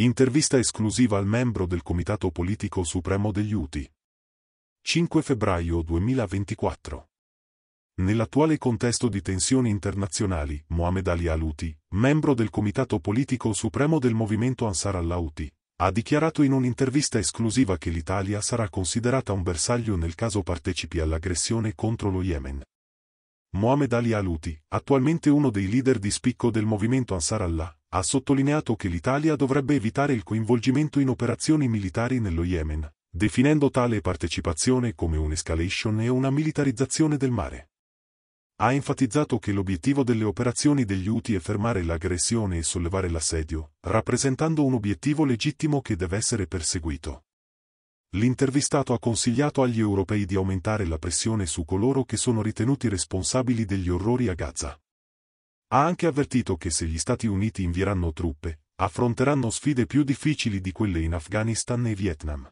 Intervista esclusiva al membro del Comitato Politico Supremo degli UTI. 5 febbraio 2024 Nell'attuale contesto di tensioni internazionali, Mohamed Ali Aluti, membro del Comitato Politico Supremo del Movimento Ansar Allah-Uti, ha dichiarato in un'intervista esclusiva che l'Italia sarà considerata un bersaglio nel caso partecipi all'aggressione contro lo Yemen. Mohamed Ali Aluti, attualmente uno dei leader di spicco del movimento Ansar Allah, ha sottolineato che l'Italia dovrebbe evitare il coinvolgimento in operazioni militari nello Yemen, definendo tale partecipazione come un'escalation e una militarizzazione del mare. Ha enfatizzato che l'obiettivo delle operazioni degli UTI è fermare l'aggressione e sollevare l'assedio, rappresentando un obiettivo legittimo che deve essere perseguito. L'intervistato ha consigliato agli europei di aumentare la pressione su coloro che sono ritenuti responsabili degli orrori a Gaza. Ha anche avvertito che se gli Stati Uniti invieranno truppe, affronteranno sfide più difficili di quelle in Afghanistan e Vietnam.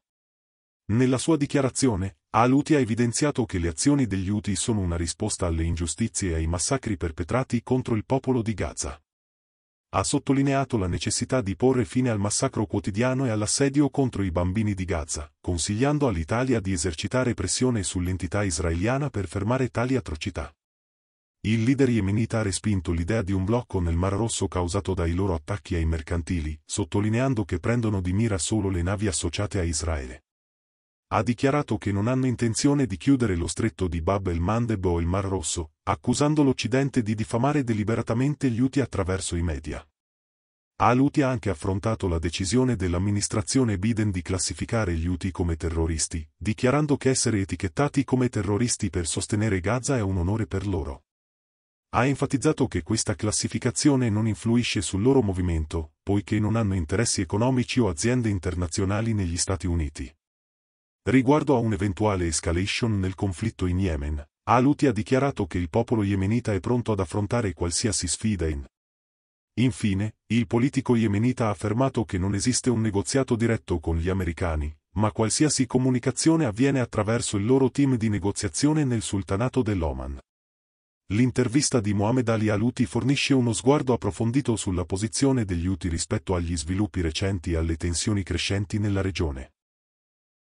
Nella sua dichiarazione, Aluti ha evidenziato che le azioni degli Houthi sono una risposta alle ingiustizie e ai massacri perpetrati contro il popolo di Gaza. Ha sottolineato la necessità di porre fine al massacro quotidiano e all'assedio contro i bambini di Gaza, consigliando all'Italia di esercitare pressione sull'entità israeliana per fermare tali atrocità. Il leader yemenita ha respinto l'idea di un blocco nel Mar Rosso causato dai loro attacchi ai mercantili, sottolineando che prendono di mira solo le navi associate a Israele. Ha dichiarato che non hanno intenzione di chiudere lo stretto di Bab el-Mandeb o il Mar Rosso, accusando l'Occidente di diffamare deliberatamente gli UTI attraverso i media. Aluti ha anche affrontato la decisione dell'amministrazione Biden di classificare gli UTI come terroristi, dichiarando che essere etichettati come terroristi per sostenere Gaza è un onore per loro. Ha enfatizzato che questa classificazione non influisce sul loro movimento, poiché non hanno interessi economici o aziende internazionali negli Stati Uniti. Riguardo a un'eventuale escalation nel conflitto in Yemen, Aluti ha dichiarato che il popolo yemenita è pronto ad affrontare qualsiasi sfida in. Infine, il politico yemenita ha affermato che non esiste un negoziato diretto con gli americani, ma qualsiasi comunicazione avviene attraverso il loro team di negoziazione nel sultanato dell'Oman. L'intervista di Mohamed Ali Aluti fornisce uno sguardo approfondito sulla posizione degli UTI rispetto agli sviluppi recenti e alle tensioni crescenti nella regione.